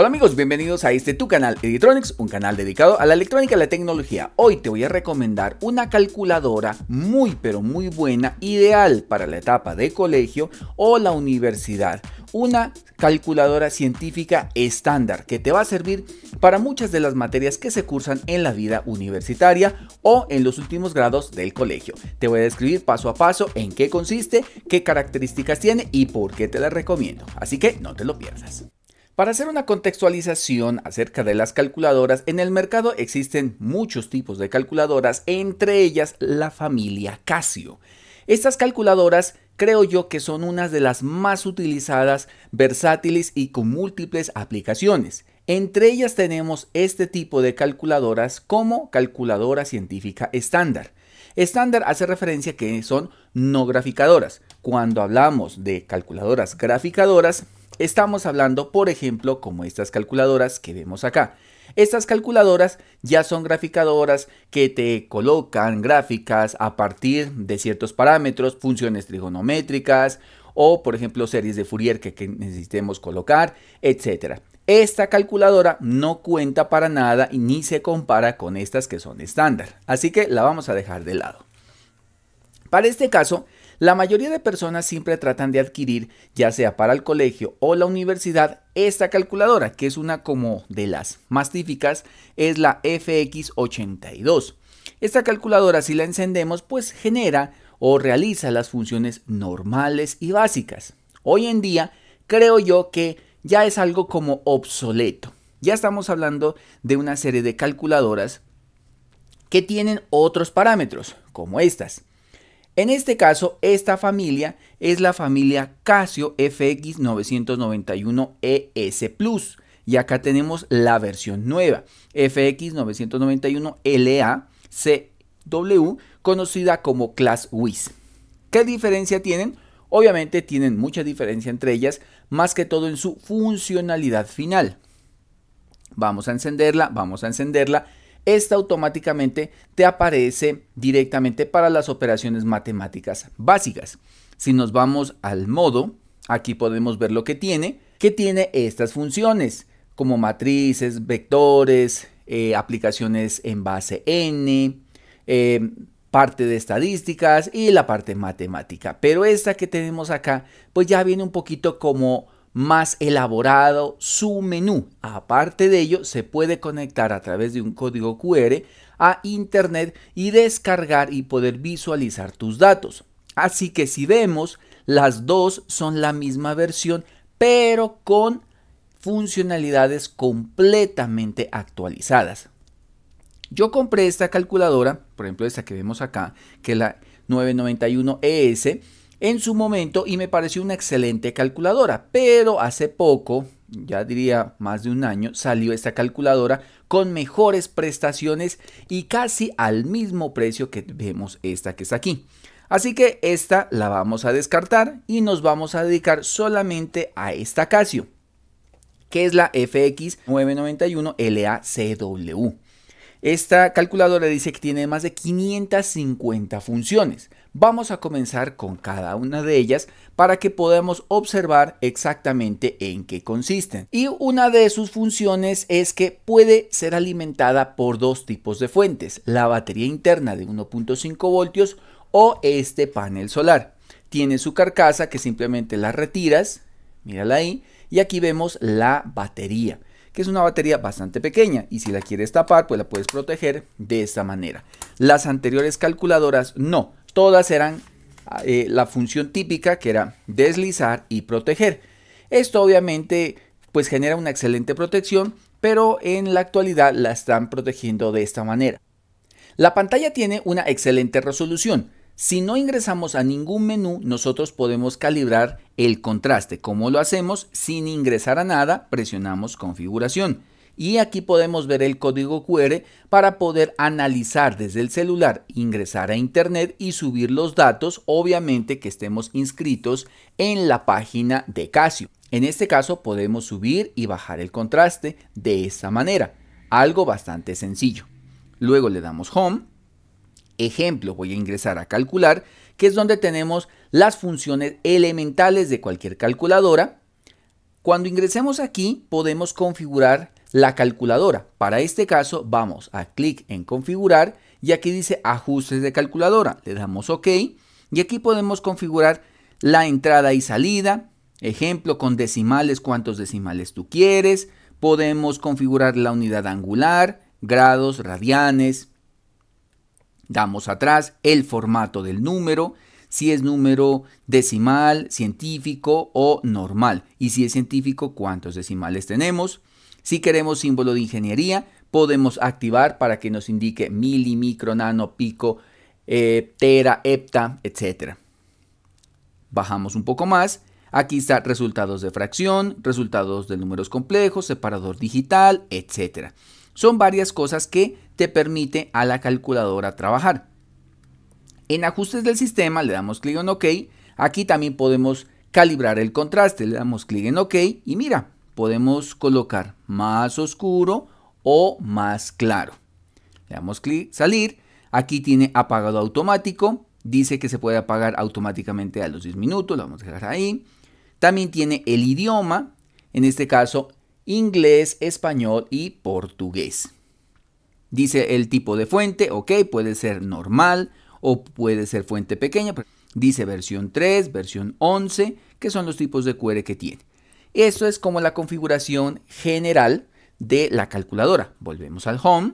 Hola amigos, bienvenidos a este tu canal Editronics, un canal dedicado a la electrónica y la tecnología. Hoy te voy a recomendar una calculadora muy pero muy buena, ideal para la etapa de colegio o la universidad. Una calculadora científica estándar que te va a servir para muchas de las materias que se cursan en la vida universitaria o en los últimos grados del colegio. Te voy a describir paso a paso en qué consiste, qué características tiene y por qué te la recomiendo. Así que no te lo pierdas. Para hacer una contextualización acerca de las calculadoras, en el mercado existen muchos tipos de calculadoras, entre ellas la familia Casio. Estas calculadoras creo yo que son unas de las más utilizadas, versátiles y con múltiples aplicaciones. Entre ellas tenemos este tipo de calculadoras como calculadora científica estándar. Estándar hace referencia que son no graficadoras. Cuando hablamos de calculadoras graficadoras, Estamos hablando, por ejemplo, como estas calculadoras que vemos acá. Estas calculadoras ya son graficadoras que te colocan gráficas a partir de ciertos parámetros, funciones trigonométricas o, por ejemplo, series de Fourier que, necesitemos colocar, etcétera. Esta calculadora no cuenta para nada y ni se compara con estas que son estándar, así que la vamos a dejar de lado. Para este caso, la mayoría de personas siempre tratan de adquirir, ya sea para el colegio o la universidad, esta calculadora, que es una como de las más típicas, es la FX82. Esta calculadora si la encendemos pues genera o realiza las funciones normales y básicas. Hoy en día creo yo que ya es algo como obsoleto. Ya estamos hablando de una serie de calculadoras que tienen otros parámetros, como estas. En este caso, esta familia es la familia Casio FX991ES e Plus. Y acá tenemos la versión nueva, FX991LA-CW, conocida como Class WIS. ¿Qué diferencia tienen? Obviamente tienen mucha diferencia entre ellas, más que todo en su funcionalidad final. Vamos a encenderla, vamos a encenderla esta automáticamente te aparece directamente para las operaciones matemáticas básicas. Si nos vamos al modo, aquí podemos ver lo que tiene, que tiene estas funciones como matrices, vectores, eh, aplicaciones en base n, em, parte de estadísticas y la parte matemática. Pero esta que tenemos acá, pues ya viene un poquito como más elaborado su menú. Aparte de ello, se puede conectar a través de un código QR a Internet y descargar y poder visualizar tus datos. Así que si vemos, las dos son la misma versión, pero con funcionalidades completamente actualizadas. Yo compré esta calculadora, por ejemplo esta que vemos acá, que es la 991ES, en su momento y me pareció una excelente calculadora, pero hace poco, ya diría más de un año, salió esta calculadora con mejores prestaciones y casi al mismo precio que vemos esta que está aquí. Así que esta la vamos a descartar y nos vamos a dedicar solamente a esta Casio, que es la FX991 LACW. Esta calculadora dice que tiene más de 550 funciones. Vamos a comenzar con cada una de ellas para que podamos observar exactamente en qué consisten. Y una de sus funciones es que puede ser alimentada por dos tipos de fuentes, la batería interna de 1.5 voltios o este panel solar. Tiene su carcasa que simplemente la retiras, mírala ahí, y aquí vemos la batería que es una batería bastante pequeña y si la quieres tapar, pues la puedes proteger de esta manera. Las anteriores calculadoras no, todas eran ah, eh, la función típica que era deslizar y proteger. Esto obviamente pues genera una excelente protección, pero en la actualidad la están protegiendo de esta manera. La pantalla tiene una excelente resolución, si no ingresamos a ningún menú, nosotros podemos calibrar el contraste. ¿Cómo lo hacemos? Sin ingresar a nada, presionamos configuración. Y aquí podemos ver el código QR para poder analizar desde el celular, ingresar a internet y subir los datos, obviamente que estemos inscritos en la página de Casio. En este caso podemos subir y bajar el contraste de esta manera, algo bastante sencillo. Luego le damos Home Ejemplo, voy a ingresar a calcular, que es donde tenemos las funciones elementales de cualquier calculadora. Cuando ingresemos aquí podemos configurar la calculadora. Para este caso vamos a clic en configurar y aquí dice ajustes de calculadora. Le damos OK y aquí podemos configurar la entrada y salida. Ejemplo, con decimales, cuántos decimales tú quieres. Podemos configurar la unidad angular, grados, radianes, Damos atrás el formato del número, si es número decimal, científico o normal. Y si es científico, cuántos decimales tenemos. Si queremos símbolo de ingeniería, podemos activar para que nos indique mili, micro, nano, pico, eh, tera, hepta, etc. Bajamos un poco más. Aquí está resultados de fracción, resultados de números complejos, separador digital, etc. Son varias cosas que te permite a la calculadora trabajar. En ajustes del sistema le damos clic en OK. Aquí también podemos calibrar el contraste. Le damos clic en OK y mira, podemos colocar más oscuro o más claro. Le damos clic salir. Aquí tiene apagado automático. Dice que se puede apagar automáticamente a los 10 minutos. Lo vamos a dejar ahí. También tiene el idioma. En este caso, inglés, español y portugués. Dice el tipo de fuente, ok, puede ser normal o puede ser fuente pequeña. Dice versión 3, versión 11, que son los tipos de QR que tiene. Esto es como la configuración general de la calculadora. Volvemos al home.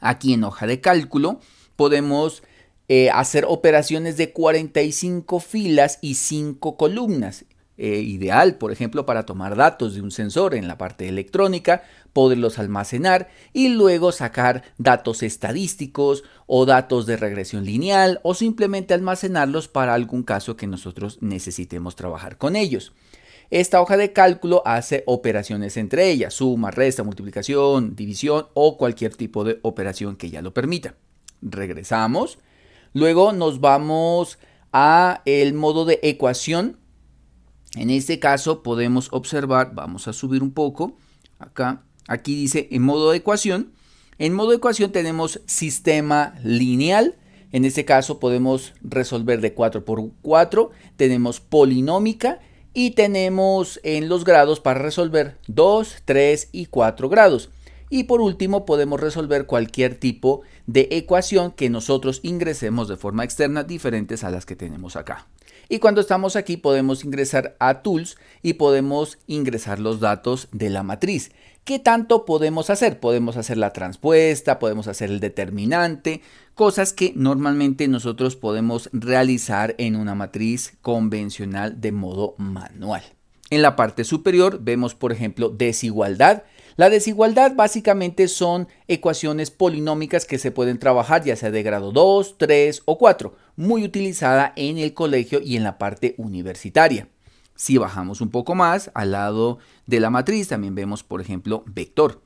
Aquí en hoja de cálculo podemos eh, hacer operaciones de 45 filas y 5 columnas. Eh, ideal, por ejemplo, para tomar datos de un sensor en la parte electrónica poderlos almacenar y luego sacar datos estadísticos o datos de regresión lineal o simplemente almacenarlos para algún caso que nosotros necesitemos trabajar con ellos. Esta hoja de cálculo hace operaciones entre ellas, suma, resta, multiplicación, división o cualquier tipo de operación que ya lo permita. Regresamos. Luego nos vamos a el modo de ecuación. En este caso podemos observar, vamos a subir un poco acá Aquí dice en modo de ecuación. En modo de ecuación tenemos sistema lineal. En este caso podemos resolver de 4 por 4. Tenemos polinómica y tenemos en los grados para resolver 2, 3 y 4 grados. Y por último podemos resolver cualquier tipo de ecuación que nosotros ingresemos de forma externa diferentes a las que tenemos acá. Y cuando estamos aquí podemos ingresar a Tools y podemos ingresar los datos de la matriz. ¿Qué tanto podemos hacer? Podemos hacer la transpuesta, podemos hacer el determinante, cosas que normalmente nosotros podemos realizar en una matriz convencional de modo manual. En la parte superior vemos, por ejemplo, desigualdad. La desigualdad básicamente son ecuaciones polinómicas que se pueden trabajar ya sea de grado 2, 3 o 4, muy utilizada en el colegio y en la parte universitaria. Si bajamos un poco más, al lado de la matriz también vemos, por ejemplo, vector.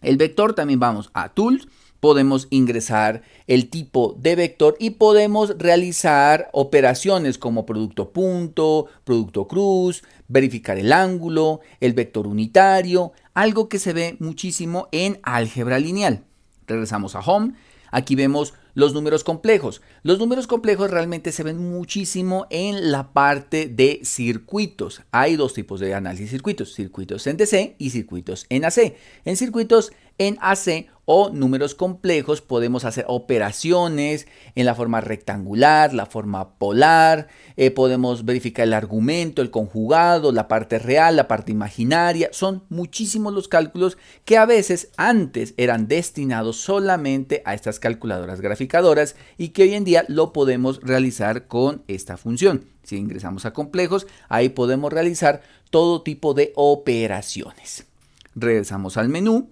El vector también vamos a Tools, podemos ingresar el tipo de vector y podemos realizar operaciones como producto punto, producto cruz, verificar el ángulo, el vector unitario, algo que se ve muchísimo en álgebra lineal. Regresamos a Home, aquí vemos los números complejos. Los números complejos realmente se ven muchísimo en la parte de circuitos. Hay dos tipos de análisis de circuitos, circuitos en DC y circuitos en AC. En circuitos en AC o números complejos podemos hacer operaciones en la forma rectangular, la forma polar, eh, podemos verificar el argumento, el conjugado, la parte real, la parte imaginaria. Son muchísimos los cálculos que a veces antes eran destinados solamente a estas calculadoras graficadoras y que hoy en día lo podemos realizar con esta función. Si ingresamos a complejos, ahí podemos realizar todo tipo de operaciones. Regresamos al menú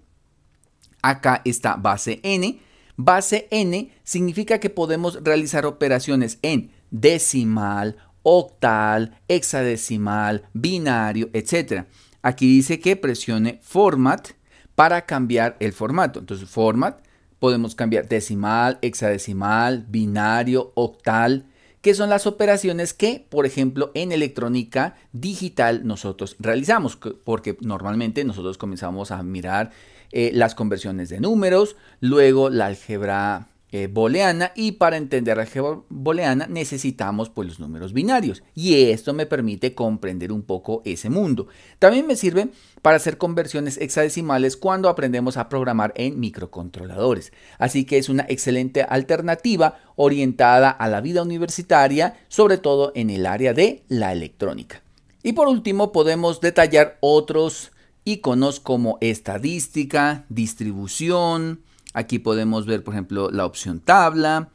acá está base n. Base n significa que podemos realizar operaciones en decimal, octal, hexadecimal, binario, etc. Aquí dice que presione format para cambiar el formato. Entonces format, podemos cambiar decimal, hexadecimal, binario, octal, que son las operaciones que, por ejemplo, en electrónica digital nosotros realizamos, porque normalmente nosotros comenzamos a mirar eh, las conversiones de números, luego la álgebra eh, booleana y para entender la álgebra booleana necesitamos pues los números binarios y esto me permite comprender un poco ese mundo. También me sirve para hacer conversiones hexadecimales cuando aprendemos a programar en microcontroladores. Así que es una excelente alternativa orientada a la vida universitaria, sobre todo en el área de la electrónica. Y por último podemos detallar otros conozco como estadística, distribución. Aquí podemos ver, por ejemplo, la opción tabla.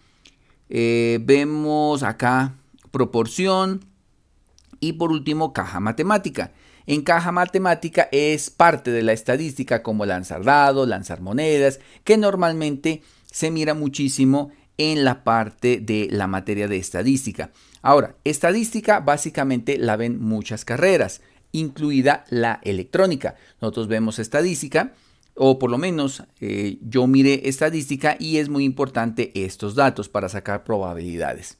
Eh, vemos acá proporción. Y por último, caja matemática. En caja matemática es parte de la estadística como lanzar dados, lanzar monedas, que normalmente se mira muchísimo en la parte de la materia de estadística. Ahora, estadística básicamente la ven muchas carreras incluida la electrónica. Nosotros vemos estadística, o por lo menos eh, yo miré estadística y es muy importante estos datos para sacar probabilidades.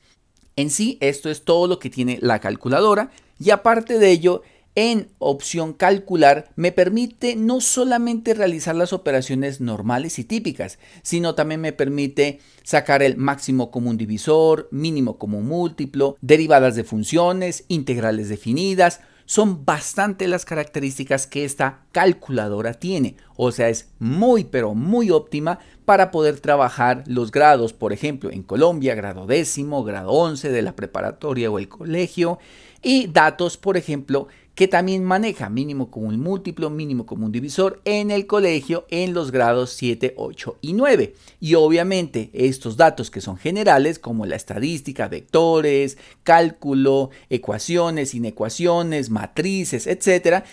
En sí, esto es todo lo que tiene la calculadora y aparte de ello, en opción calcular me permite no solamente realizar las operaciones normales y típicas, sino también me permite sacar el máximo común divisor, mínimo común múltiplo, derivadas de funciones, integrales definidas, son bastante las características que esta calculadora tiene, o sea, es muy pero muy óptima para poder trabajar los grados, por ejemplo, en Colombia, grado décimo, grado once de la preparatoria o el colegio, y datos, por ejemplo, que también maneja mínimo común múltiplo, mínimo común divisor en el colegio en los grados 7, 8 y 9. Y obviamente estos datos que son generales, como la estadística, vectores, cálculo, ecuaciones, inecuaciones, matrices, etcétera,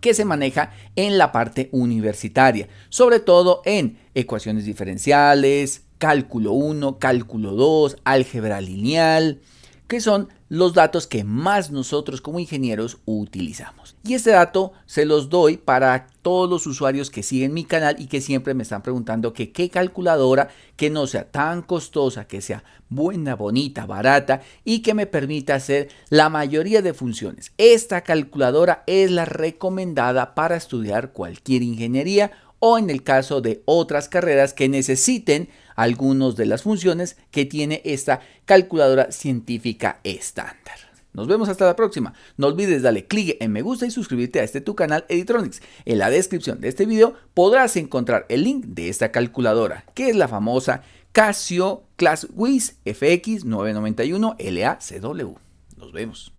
que se maneja en la parte universitaria, sobre todo en ecuaciones diferenciales, cálculo 1, cálculo 2, álgebra lineal, que son los datos que más nosotros como ingenieros utilizamos. Y este dato se los doy para todos los usuarios que siguen mi canal y que siempre me están preguntando que qué calculadora que no sea tan costosa, que sea buena, bonita, barata y que me permita hacer la mayoría de funciones. Esta calculadora es la recomendada para estudiar cualquier ingeniería o en el caso de otras carreras que necesiten algunas de las funciones que tiene esta calculadora científica estándar. Nos vemos hasta la próxima. No olvides darle clic en me gusta y suscribirte a este tu canal Editronics. En la descripción de este video podrás encontrar el link de esta calculadora, que es la famosa Casio ClassWiz FX991 LACW. Nos vemos.